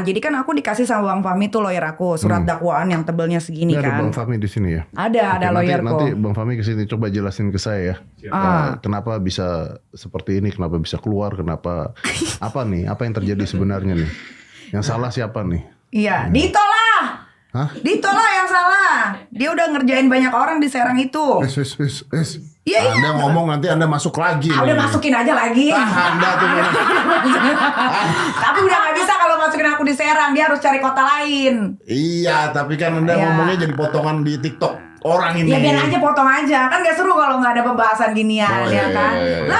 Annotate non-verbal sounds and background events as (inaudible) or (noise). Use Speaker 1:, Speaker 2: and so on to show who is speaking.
Speaker 1: Jadi kan aku dikasih sama Bang Fahmi tuh lawyer aku surat hmm. dakwaan yang tebelnya segini ada kan. Ada Bang
Speaker 2: Fahmi di sini ya? Ada, Oke, ada nanti, Nanti Bang Fahmi ke sini coba jelasin ke saya ya. Nah, ah. kenapa bisa seperti ini? Kenapa bisa keluar? Kenapa (laughs) apa nih? Apa yang terjadi sebenarnya nih? Yang salah siapa nih? Iya, hmm. Dito
Speaker 3: Hah?
Speaker 4: Dito lah yang salah. Dia udah ngerjain banyak orang di Serang itu.
Speaker 3: Yes yes yes. yes. Ya, iya. anda ngomong nanti Anda masuk lagi. Anda
Speaker 4: masukin aja lagi. Ah, anda tuh. (laughs) Tapi udah aku di Serang, dia harus cari kota lain.
Speaker 5: Iya, tapi kan Anda ya. ngomongnya jadi potongan di TikTok orang ya, ini. Ya biar aja
Speaker 4: potong aja, kan gak seru kalau nggak ada pembahasan ginian, oh, ya iya, kan. Iya, iya. iya. Nah,